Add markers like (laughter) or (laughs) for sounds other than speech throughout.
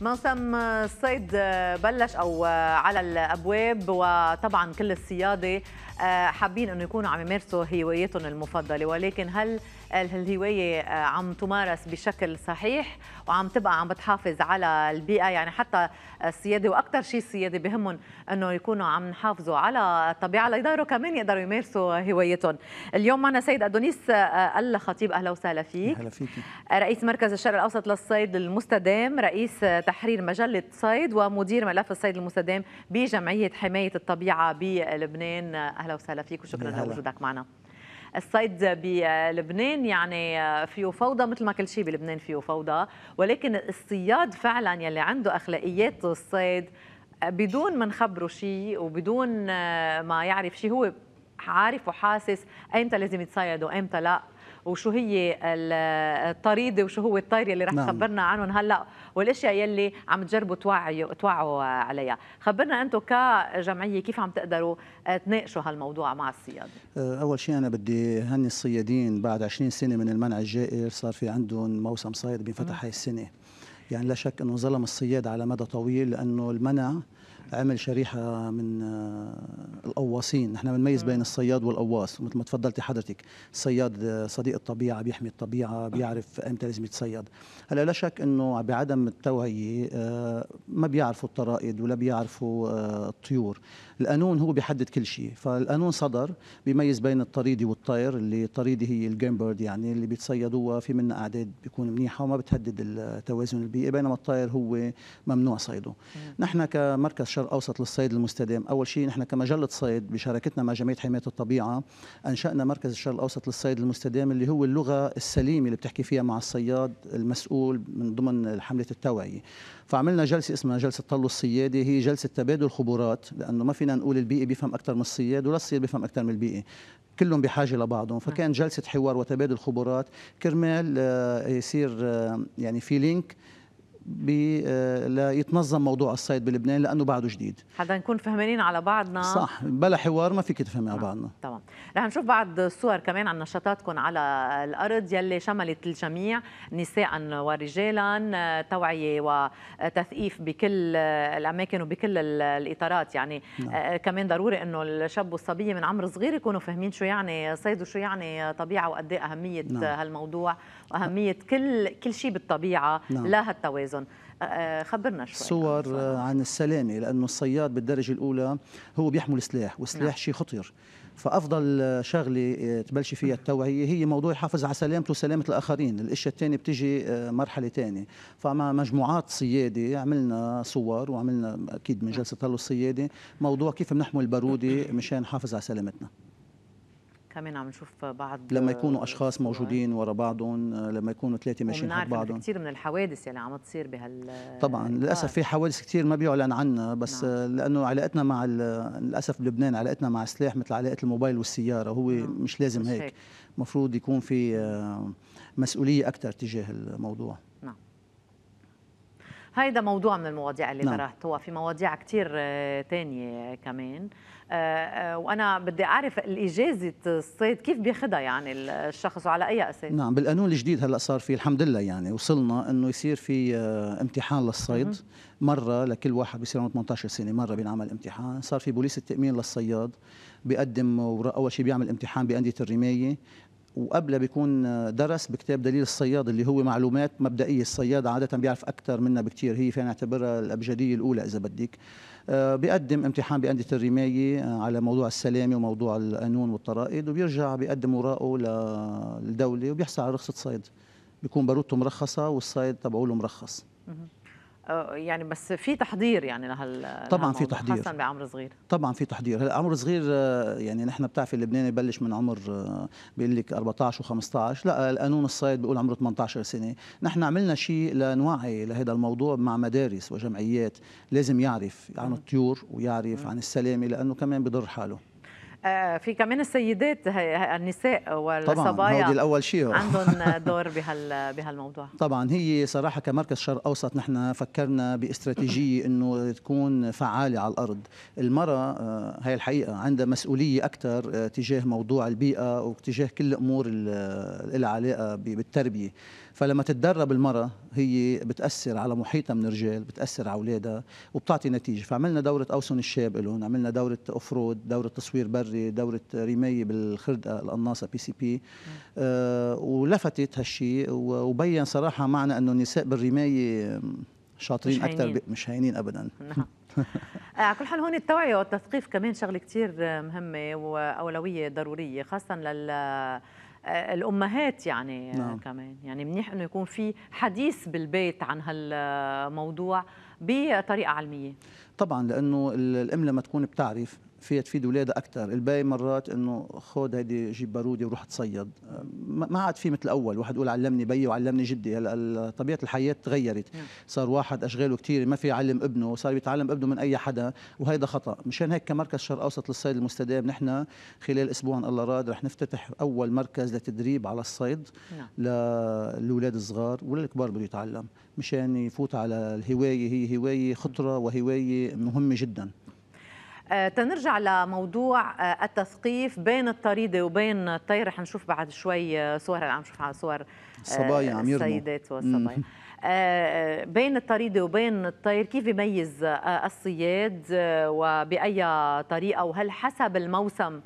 موسم الصيد بلش او آه، على الابواب وطبعا كل الصياده آه، حابين انه يكونوا عم يمارسوا هوايتهم المفضله ولكن هل الهوايه آه، عم تمارس بشكل صحيح وعم تبقى عم بتحافظ على البيئه يعني حتى السياده واكثر شيء السياده بهمهم انه يكونوا عم نحافظوا على الطبيعه ليقدروا كمان يقدروا يمارسوا هوايتهم اليوم معنا سيد ادونيس آه، الخطيب خطيب اهلا وسهلا فيك اهلا فيك رئيس مركز الشرق الاوسط للصيد المستدام رئيس تحرير مجله صيد ومدير ملف الصيد المستدام بجمعيه حمايه الطبيعه بلبنان اهلا وسهلا فيك وشكرا لوجودك معنا الصيد بلبنان يعني فيه فوضى مثل ما كل شيء بلبنان فيه فوضى ولكن الصياد فعلا يلي عنده اخلاقيات الصيد بدون ما نخبره شيء وبدون ما يعرف شيء هو عارف وحاسس ايمتى لازم يتصيد وايمتى لا وشو هي الطريده وشو هو الطير اللي رح نعم. تخبرنا عنهم هلا والاشياء يلي عم تجربوا توعيوا توعوا عليها خبرنا انتم كجمعيه كيف عم تقدروا تناقشوا هالموضوع مع الصياد أه، اول شيء انا بدي هني الصيادين بعد 20 سنه من المنع الجائر صار في عندهم موسم صيد بينفتح هاي السنه يعني لا شك انه ظلم الصياد على مدى طويل لانه المنع عمل شريحه من آه، القواصين نحن بنميز بين الصياد والقواص مثل ما تفضلتي حضرتك الصياد آه، صديق الطبيعه بيحمي الطبيعه بيعرف امتى لازم يتصيد هلا لا شك انه بعدم التوعيه آه، ما بيعرفوا الطرائد ولا بيعرفوا الطيور القانون هو بيحدد كل شيء فالقانون صدر بيميز بين الطريدي والطير اللي الطريدي هي الجيمبرد يعني اللي بيتصيدوها في منها اعداد بيكون منيحه وما بتهدد التوازن البيئي بينما الطير هو ممنوع صيده نحن كمركز الشرق الاوسط للصيد المستدام اول شيء نحن كمجله صيد بشراكتنا مع جمعيه حمايه الطبيعه انشانا مركز الشرق الاوسط للصيد المستدام اللي هو اللغه السليمه اللي بتحكي فيها مع الصياد المسؤول من ضمن حمله التوعيه فعملنا جلسه اسمها جلسه طلو الصيادي هي جلسه تبادل خبرات لانه ما فينا نقول البيئي بيفهم اكثر من الصياد ولا الصياد بيفهم اكثر من البيئي كلهم بحاجه لبعضهم فكان جلسه حوار وتبادل خبرات كرمال آه، يصير آه، يعني في لينك آه، ليتنظم موضوع الصيد بلبنان لانه بعده جديد حتى نكون فهمانين على بعضنا صح بلا حوار ما فيك تفهمي على آه، بعضنا تمام رح نشوف بعض الصور كمان عن نشاطاتكم على الارض يلي شملت الجميع نساء ورجالا آه، توعيه وتثقيف بكل الاماكن وبكل الاطارات يعني نعم. كمان ضروري انه الشاب والصبيه من عمر صغير يكونوا فاهمين شو يعني صيد وشو يعني طبيعه وقد ايه اهميه نعم. هالموضوع واهميه كل كل شيء بالطبيعه نعم. لا أيضا خبرنا شوي صور آه، عن السلامة لأنه الصياد بالدرجة الأولى هو بيحمل سلاح والسلاح نعم. شيء خطير فافضل شغله آه، تبلشي فيها التوعيه هي موضوع يحافظ على سلامته وسلامه الاخرين، الاشياء الثانيه بتجي آه، مرحله ثانيه، فمع مجموعات صياده عملنا صور وعملنا اكيد من نعم. جلسه هلو الصياده موضوع كيف بنحمل البروده مشان نحافظ على سلامتنا. كمان عم نشوف بعض لما يكونوا اشخاص موجودين ورا بعضهم آه، لما يكونوا ثلاثه ماشيين حد بعضهم كثير من الحوادث اللي عم تصير بهال طبعا آه. للاسف في حوادث كثير ما بيعلن عنها بس نعم. آه، لانه علاقتنا مع للاسف بلبنان علاقتنا مع السلاح مثل علاقه الموبايل والسياره هو نعم. مش لازم مش هيك المفروض يكون في مسؤوليه اكثر تجاه الموضوع نعم هيدا موضوع من المواضيع اللي نعم. طرحتوها في مواضيع كثير ثانيه كمان آه، آه، وانا بدي اعرف الاجازه الصيد كيف بياخذها يعني الشخص وعلى اي اساس نعم بالقانون الجديد هلا صار فيه الحمد لله يعني وصلنا انه يصير في آه، امتحان للصيد مره لكل واحد بيصير عمره 18 سنه مره بينعمل امتحان صار في بوليس التامين للصياد بيقدم اول شيء بيعمل امتحان بانديه الرمايه وقبلها بيكون درس بكتاب دليل الصياد اللي هو معلومات مبدئيه الصياد عاده بيعرف اكثر منا بكثير هي فينا نعتبرها الابجديه الاولى اذا بدك آه، بيقدم امتحان بانديه الرمايه آه، على موضوع السلامه وموضوع القانون والطرائد وبيرجع بيقدم وراقه للدوله وبيحصل على رخصه صيد بيكون بارودته مرخصه والصيد تبعه مرخص آه، يعني بس في تحضير يعني لهال طبعا في تحضير خاصه بعمر صغير طبعا في تحضير هلا عمر صغير آه، يعني نحن بتعرفي اللبناني ببلش من عمر آه، بيقول لك 14 و15 لا القانون الصيد بيقول عمره 18 سنه نحن عملنا شيء لنوعي لهذا الموضوع مع مدارس وجمعيات لازم يعرف عن الطيور ويعرف عن السلامه لانه كمان بضر حاله آه، في كمان السيدات النساء والصبايا طبعا الاول شيء عندهم (laughs) دور بهال بهالموضوع طبعا هي صراحه كمركز شرق اوسط نحن فكرنا باستراتيجيه (coughs) انه تكون فعاله على الارض المراه هي آه، الحقيقه عندها مسؤوليه اكثر آه، تجاه موضوع البيئه وتجاه كل الامور اللي لها علاقه بالتربيه فلما تتدرب المرأة هي بتأثر على محيطها من الرجال بتأثر على أولادها وبتعطي نتيجة فعملنا دورة أوسن الشاب لهم عملنا دورة أفرود دورة تصوير بري دورة رماية بالخردقة القناصة بي سي بي آه ولفتت هالشيء وبين صراحة معنى أنه النساء بالرماية شاطرين اكثر مش هينين ابدا نعم. (laughs) آه، على كل حال هون التوعيه والتثقيف كمان شغله كثير مهمه واولويه ضروريه خاصه لل الامهات يعني آه، نعم. كمان يعني منيح انه يكون في حديث بالبيت عن هالموضوع بطريقه علميه طبعا لانه الام لما تكون بتعرف فيها تفيد ولادها اكثر الباقي مرات انه خذ هيدي جيب باروده وروح تصيد ما عاد في مثل اول واحد يقول علمني بيي وعلمني جدي هلا طبيعه الحياه تغيرت نعم. صار واحد اشغاله كثير ما في يعلم ابنه صار يتعلم ابنه من اي حدا وهيدا خطا مشان هيك كمركز شرق اوسط للصيد المستدام نحن خلال اسبوع ان الله راد رح نفتتح اول مركز لتدريب على الصيد نعم. للاولاد الصغار وللكبار بده يتعلم مشان يفوت على الهوايه هي هوايه خطره وهوايه مهمه جدا آه، تنرجع لموضوع آه، التثقيف بين الطريدة وبين الطير رح نشوف بعد شوي آه، صور عم نشوف على صور الصبايا عم يرموا السيدات والصبايا بين الطريدة وبين الطير كيف بيميز الصياد وبأي طريقة وهل حسب الموسم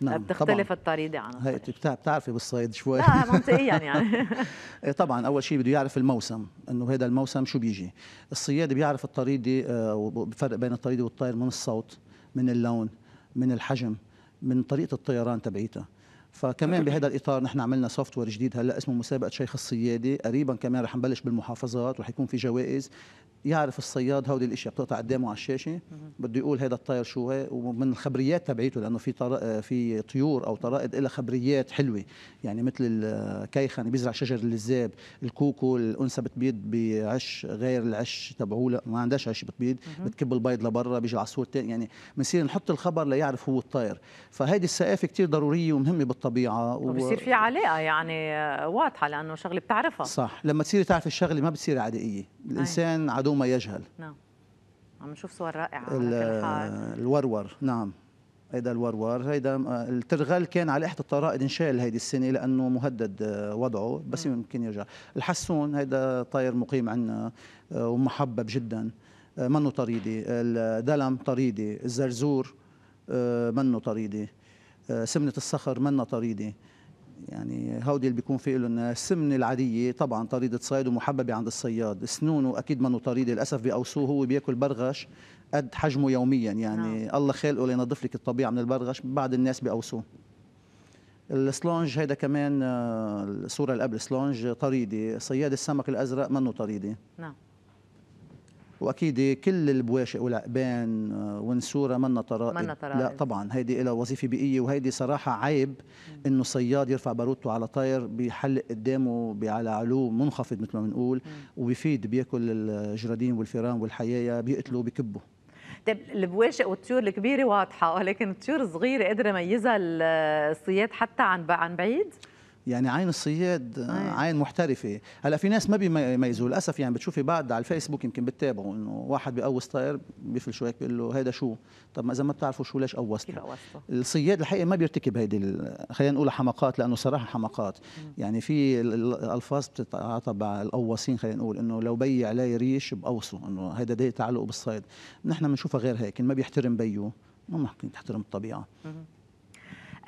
نعم بتختلف الطريدة عن هي بتعرفي بالصيد شوي لا منطقيا يعني (laughs) إيه، طبعا أول شيء بده يعرف الموسم إنه هذا الموسم شو بيجي الصياد بيعرف الطريدة وبفرق بين الطريدة والطير من الصوت من اللون من الحجم من طريقه الطيران تبعيتها فكمان بهذا الاطار نحن عملنا سوفت وير جديد هلا اسمه مسابقه شيخ الصيادي قريبا كمان رح نبلش بالمحافظات رح يكون في جوائز يعرف الصياد هودي الاشياء بتقطع قدامه على الشاشه بده يقول هذا الطير شو هي ومن الخبريات تبعيته لانه في في طيور او طرائد لها خبريات حلوه يعني مثل الكيخن بيزرع شجر اللزاب الكوكو الانثى بتبيض بعش غير العش تبعوله ما عندهاش عش بتبيض بتكب البيض لبرا بيجي العصفور الثاني يعني بنصير نحط الخبر ليعرف هو الطير فهيدي الثقافه كثير ضروريه ومهمه الطبيعه وبصير في علاقه يعني آه، واضحه لانه شغله بتعرفها صح لما تصيري تعرف الشغله ما بتصير عدائيه الانسان عدو ما يجهل نعم عم نشوف صور رائعه على الورور نعم هيدا الورور هيدا آه، الترغال كان على احدى الطرائد انشال هيدي السنه لانه مهدد آه، وضعه بس م. يمكن يرجع الحسون هيدا طاير مقيم عندنا ومحبب جدا منه طريدي الدلم طريدي الزرزور منه طريدي آه، سمنه الصخر منا طريده يعني هودي اللي بيكون في لهم السمنه آه، العاديه طبعا طريده صيد ومحببه عند الصياد سنونه اكيد منه طريده للاسف بيقوسوه هو بياكل برغش قد حجمه يوميا يعني نعم. الله خالقه لينظف لك الطبيعه من البرغش بعد الناس بيقوسوه السلونج هيدا كمان آه، الصوره اللي قبل السلونج طريده صياد السمك الازرق منه طريده نعم واكيد كل البواشق والعقبان آه، ونسوره منا طرائق منا طرائق لا طبعا هيدي لها وظيفه بيئيه وهيدي صراحه عيب انه صياد يرفع باروته على طير بيحلق قدامه على علو منخفض مثل ما بنقول وبيفيد بياكل الجرادين والفيران والحيايه بيقتلوا بكبه طيب البواشق والطيور الكبيره واضحه ولكن الطيور الصغيره قادره يميزها الصياد حتى عن عن بعيد يعني عين الصياد آه، أيوة. عين محترفه هلا في ناس ما بيميزوا للاسف يعني بتشوفي بعد على الفيسبوك يمكن بتتابعوا انه واحد بيقوص طائر بيفل شوي هيك بيقول له هيدا شو طب ما اذا ما بتعرفوا شو ليش قوصته الصياد الحقيقه ما بيرتكب هيدي خلينا نقول حماقات لانه صراحه حماقات يعني في الفاظ بتتعاطى مع القواصين خلينا نقول انه لو بي علي ريش بقوصه انه هيدا ده تعلقه بالصيد نحن بنشوفها غير هيك ما بيحترم بيو ما ممكن تحترم الطبيعه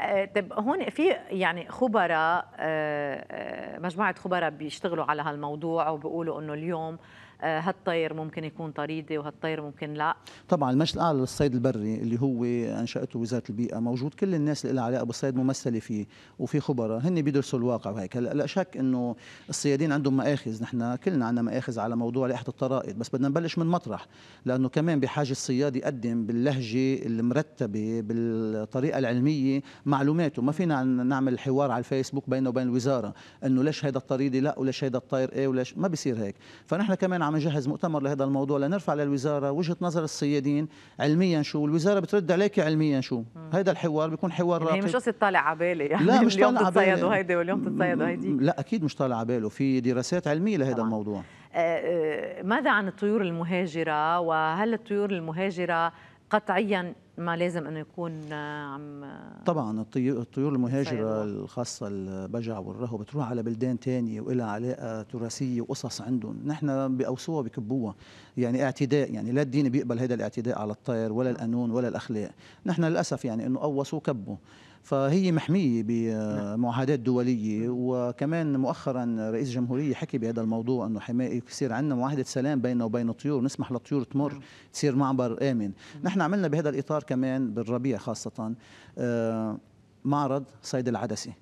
آه، طيب هون في يعني خبراء آه، آه، مجموعه خبراء بيشتغلوا على هالموضوع وبيقولوا انه اليوم آه، هالطير ممكن يكون طريده وهالطير ممكن لا طبعا المجلس الاعلى آه، للصيد البري اللي هو انشاته وزاره البيئه موجود كل الناس اللي لها علاقه بالصيد ممثله فيه وفي خبراء هن بيدرسوا الواقع وهيك هلا لا شك انه الصيادين عندهم مآخذ نحن كلنا عندنا مآخذ على موضوع لائحه الطرائد بس بدنا نبلش من مطرح لانه كمان بحاجه الصياد يقدم باللهجه المرتبه بالطريقه العلميه معلوماته ما فينا نعمل حوار على الفيسبوك بينه وبين الوزاره انه ليش هذا الطريده لا وليش هذا الطير ايه وليش ما بيصير هيك فنحن كمان عم عم نجهز مؤتمر لهذا الموضوع لنرفع للوزاره وجهه نظر الصيادين علميا شو الوزاره بترد عليك علميا شو هذا الحوار بيكون حوار راقي يعني مش قصه طالع على بالي يعني لا مش طالع على بالي هيدي واليوم تتصيدوا هيدي لا اكيد مش طالع على باله في دراسات علميه لهذا الموضوع آه، آه، ماذا عن الطيور المهاجره وهل الطيور المهاجره قطعيا ما لازم انه يكون آه، عم آه، طبعا الطيور المهاجره الخاصه البجع والرهو بتروح على بلدان تانية وإلها علاقه تراثيه وقصص عندهم نحن بقوسوها بكبوها يعني اعتداء يعني لا الدين بيقبل هذا الاعتداء على الطير ولا نعم. القانون ولا الاخلاق نحن للاسف يعني انه قوصوا وكبوا فهي محميه بمعاهدات نعم. دوليه نعم. وكمان مؤخرا رئيس الجمهوريه حكي بهذا الموضوع انه حمايه يصير عندنا معاهده سلام بيننا وبين الطيور نسمح للطيور تمر تصير معبر امن نحن عملنا بهذا الاطار صار كمان بالربيع خاصة آه، معرض صيد العدسي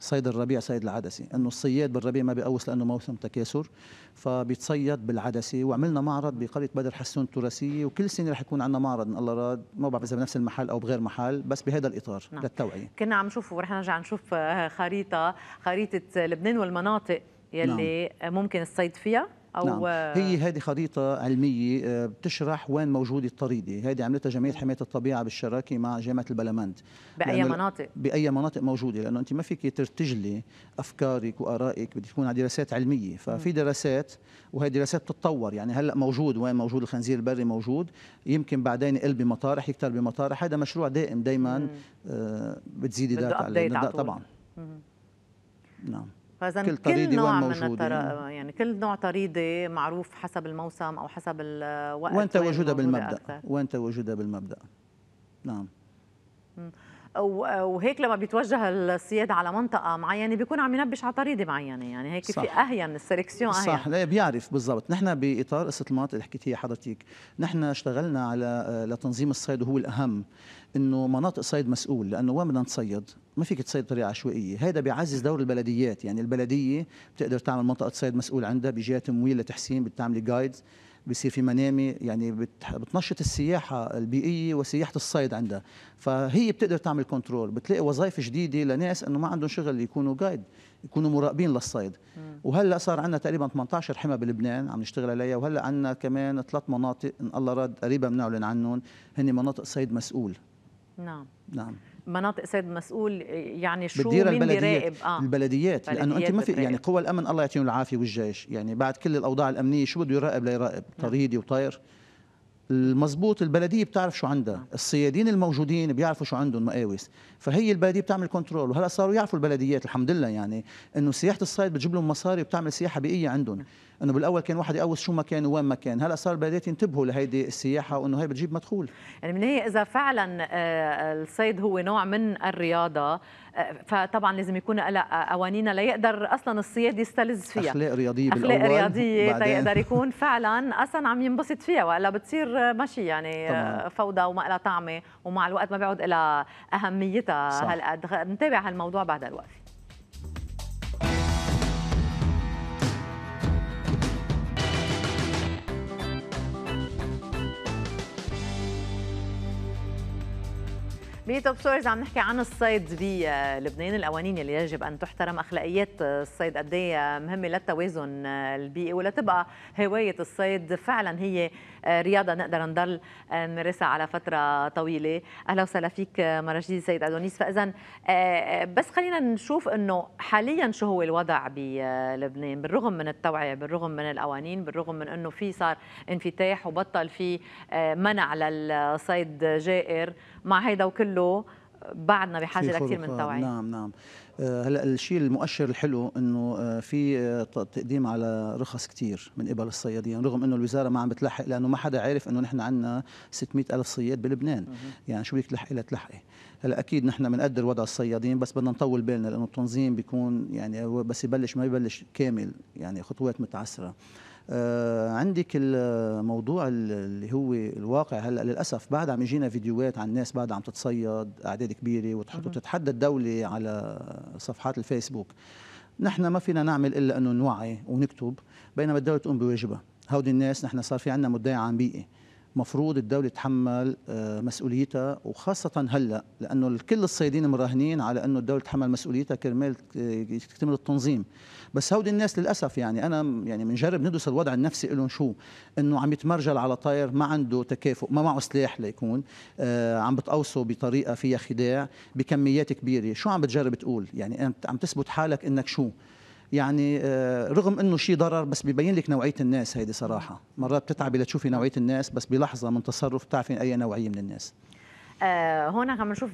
صيد الربيع صيد العدسي انه الصياد بالربيع ما بيقوس لانه موسم تكاثر فبيتصيد بالعدسي وعملنا معرض بقريه بدر حسون التراثيه وكل سنه رح يكون عندنا معرض ان الله راد ما بعرف اذا بنفس المحل او بغير محل بس بهذا الاطار نعم. للتوعيه كنا عم نشوف ورح نرجع نشوف آه، خريطه خريطه لبنان والمناطق نعم. يلي نعم. ممكن الصيد فيها او نعم. هي هذه خريطه علميه آه، بتشرح وين موجود الطريده هذه عملتها جمعيه حمايه الطبيعه بالشراكه مع جامعه البلمنت باي مناطق باي مناطق موجوده لانه انت ما فيك ترتجلي افكارك وارائك بدي تكون على دراسات علميه ففي دراسات وهي دراسات بتتطور يعني هلا موجود وين موجود الخنزير البري موجود يمكن بعدين يقل بمطارح يكتر بمطارح هذا مشروع دائم دائما آه، بتزيد بتزيدي داتا طبعا نعم فاذا كل, كل نوع من التر... يعني كل نوع طريده معروف حسب الموسم او حسب الوقت وين تواجدها بالمبدا وين تواجدها بالمبدا نعم م. وهيك لما بيتوجه السياد على منطقه معينه بيكون عم ينبش على طريده معينه يعني هيك صح. في اهين السلكسيون اهين صح لا بيعرف بالضبط نحن باطار قصه المناطق اللي حكيتيها حضرتك نحن اشتغلنا على آه، لتنظيم الصيد وهو الاهم انه مناطق صيد مسؤول لانه وين بدنا نصيد ما فيك تصيد بطريقه عشوائيه هذا بيعزز دور البلديات يعني البلديه بتقدر تعمل منطقه صيد مسؤول عندها بجهه تمويل لتحسين بتعملي جايدز بيصير في منامي يعني بتنشط السياحه البيئيه وسياحه الصيد عندها فهي بتقدر تعمل كنترول بتلاقي وظائف جديده لناس انه ما عندهم شغل يكونوا جايد يكونوا مراقبين للصيد وهلا صار عندنا تقريبا 18 حمى بلبنان عم نشتغل عليها وهلا عندنا كمان ثلاث مناطق ان الله رد قريبا بنعلن عنهم هن مناطق صيد مسؤول نعم نعم مناطق سيد مسؤول يعني شو مين بيراقب آه. البلديات لانه انت ما في يعني قوى الامن الله يعطيهم العافيه والجيش يعني بعد كل الاوضاع الامنيه شو بده يراقب ليراقب طريدي نعم. وطير المزبوط البلديه بتعرف شو عندها نعم. الصيادين الموجودين بيعرفوا شو عندهم مقاوس فهي البلديه بتعمل كنترول وهلا صاروا يعرفوا البلديات الحمد لله يعني انه سياحه الصيد بتجيب لهم مصاري وبتعمل سياحه بيئيه عندهم نعم. انه بالاول كان واحد يقوس شو ما كان وين ما كان هلا صار البلديات ينتبهوا لهيدي السياحه وانه هي بتجيب مدخول يعني من هي اذا فعلا آه، الصيد هو نوع من الرياضه فطبعا لازم يكون قوانينا لا يقدر اصلا الصياد يستلذ فيها اخلاق رياضيه اخلاق رياضيه يقدر (laughs) يكون فعلا اصلا عم ينبسط فيها والا بتصير ماشي يعني طبعاً. آه، فوضى وما لها طعمه ومع الوقت ما بيعود لها اهميتها هالقد نتابع هالموضوع بعد الوقفه بتوب ستوريز عم نحكي عن الصيد بلبنان القوانين اللي يجب ان تحترم اخلاقيات الصيد قد إيه مهمه للتوازن البيئي ولتبقى هوايه الصيد فعلا هي رياضه نقدر نضل نمارسها على فتره طويله اهلا وسهلا فيك مره جديده سيد ادونيس فاذا بس خلينا نشوف انه حاليا شو هو الوضع بلبنان بالرغم من التوعيه بالرغم من القوانين بالرغم من انه في صار انفتاح وبطل في منع للصيد جائر مع هيدا وكله بعدنا بحاجه لكثير من التوعيه نعم نعم آه، هلا الشيء المؤشر الحلو انه آه، في آه، تقديم على رخص كثير من قبل الصيادين رغم انه الوزاره ما عم بتلحق لانه ما حدا عارف انه نحن عندنا 600 الف صياد بلبنان يعني شو بدك تلحقي لتلحقي هلا اكيد نحن بنقدر وضع الصيادين بس بدنا نطول بالنا لانه التنظيم بيكون يعني بس يبلش ما يبلش كامل يعني خطوات متعسره آه، عندك الموضوع اللي هو الواقع هلا للاسف بعد عم يجينا فيديوهات عن ناس بعد عم تتصيد اعداد كبيره وتحط وتتحدى الدوله على صفحات الفيسبوك نحن ما فينا نعمل الا انه نوعي ونكتب بينما الدوله تقوم بواجبها هودي الناس نحن صار في عندنا مدعي عام بيئي مفروض الدولة تتحمل آه، مسؤوليتها وخاصة هلا لأنه كل الصيادين مراهنين على أنه الدولة تتحمل مسؤوليتها كرمال تكتمل آه، التنظيم بس هودي الناس للأسف يعني أنا يعني منجرب ندرس الوضع النفسي لهم شو أنه عم يتمرجل على طاير ما عنده تكافؤ ما معه سلاح ليكون آه، عم بتقوصه بطريقة فيها خداع بكميات كبيرة شو عم بتجرب تقول يعني أنت عم تثبت حالك أنك شو يعني آه، رغم انه شيء ضرر بس ببين لك نوعيه الناس هيدي صراحه مرات بتتعبي لتشوفي نوعيه الناس بس بلحظه من تصرف بتعرفي اي نوعيه من الناس آه هون عم نشوف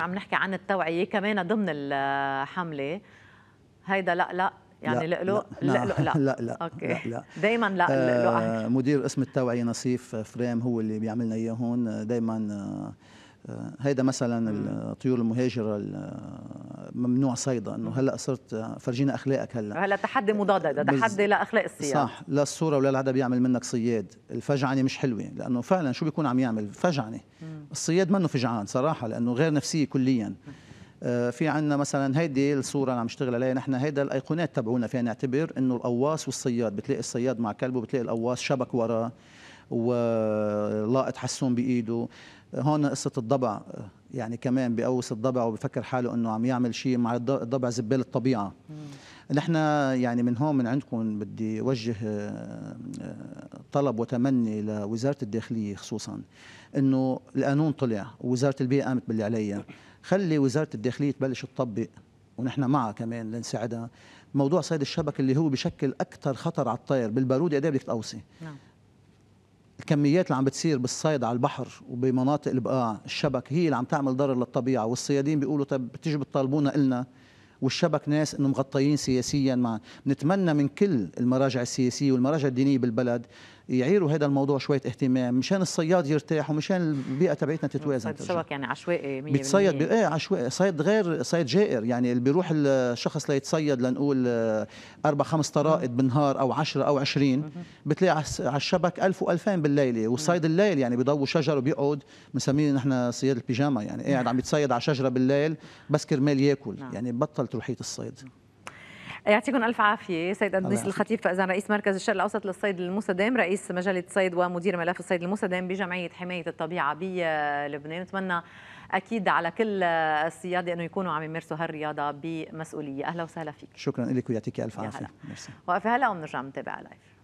عم نحكي عن التوعيه كمان ضمن الحمله هيدا لا لا يعني لقلق لا لا لا (laughs) لا لا اوكي لا لا (laughs) دائما لا آه، مدير قسم التوعيه نصيف فريم هو اللي بيعملنا اياه هون دائما آه آه، هيدا مثلا الطيور المهاجره آه، ممنوع صيدا انه هلا صرت آه، فرجينا اخلاقك هلا هلا تحدي مضاد هذا تحدي لاخلاق الصياد صح لا الصوره ولا العدا بيعمل منك صياد الفجعنه مش حلوه لانه فعلا شو بيكون عم يعمل فجعنه الصياد منه فجعان صراحه لانه غير نفسيه كليا في عندنا مثلا هيدي الصوره اللي عم نشتغل عليها نحن هيدا الايقونات تبعونا فينا نعتبر انه القواص والصياد بتلاقي الصياد مع كلبه بتلاقي القواص شبك وراه ولاقط حسون بايده هون قصه الضبع يعني كمان بيقوس الضبع وبفكر حاله انه عم يعمل شيء مع الضبع زباله الطبيعه نحن يعني من هون من عندكم بدي وجه آه، طلب وتمني لوزاره الداخليه خصوصا انه القانون طلع ووزاره البيئه قامت باللي عليها خلي وزاره الداخليه تبلش تطبق ونحن معها كمان لنساعدها موضوع صيد الشبك اللي هو بشكل اكثر خطر على الطير بالباروده قد إيه بدك تقوصي نعم. الكميات اللي عم بتصير بالصيد على البحر وبمناطق البقاع الشبك هي اللي عم تعمل ضرر للطبيعه والصيادين بيقولوا طب بتيجوا بتطالبونا النا والشبك ناس انه مغطيين سياسيا معا نتمنى من كل المراجع السياسيه والمراجع الدينيه بالبلد يعيروا هذا الموضوع شويه اهتمام مشان الصياد يرتاح ومشان البيئه تبعتنا تتوازن صيد بتسوق يعني عشوائي 100% بتصيد ب... ايه عشوائي صيد غير صيد جائر يعني اللي بيروح الشخص ليتصيد لنقول آه، اربع خمس طرائد بالنهار او 10 او 20 بتلاقي على الشبك 1000 و2000 بالليله والصيد الليل يعني بيضوا شجر وبيقعد بنسميه نحن صياد البيجاما يعني قاعد عم يتصيد على شجره بالليل بس كرمال ياكل نعم. يعني بطلت روحيه الصيد يعطيكم الف عافيه سيد ادنيس الخطيب فاذا رئيس مركز الشرق الاوسط للصيد المستدام رئيس مجله صيد ومدير ملف الصيد المستدام بجمعيه حمايه الطبيعه بلبنان نتمنى اكيد على كل الصيادة انه يكونوا عم يمارسوا هالرياضه بمسؤوليه اهلا وسهلا فيك شكرا لك ويعطيك الف عافيه ميرسي وقف هلا وبنرجع نتابع لايف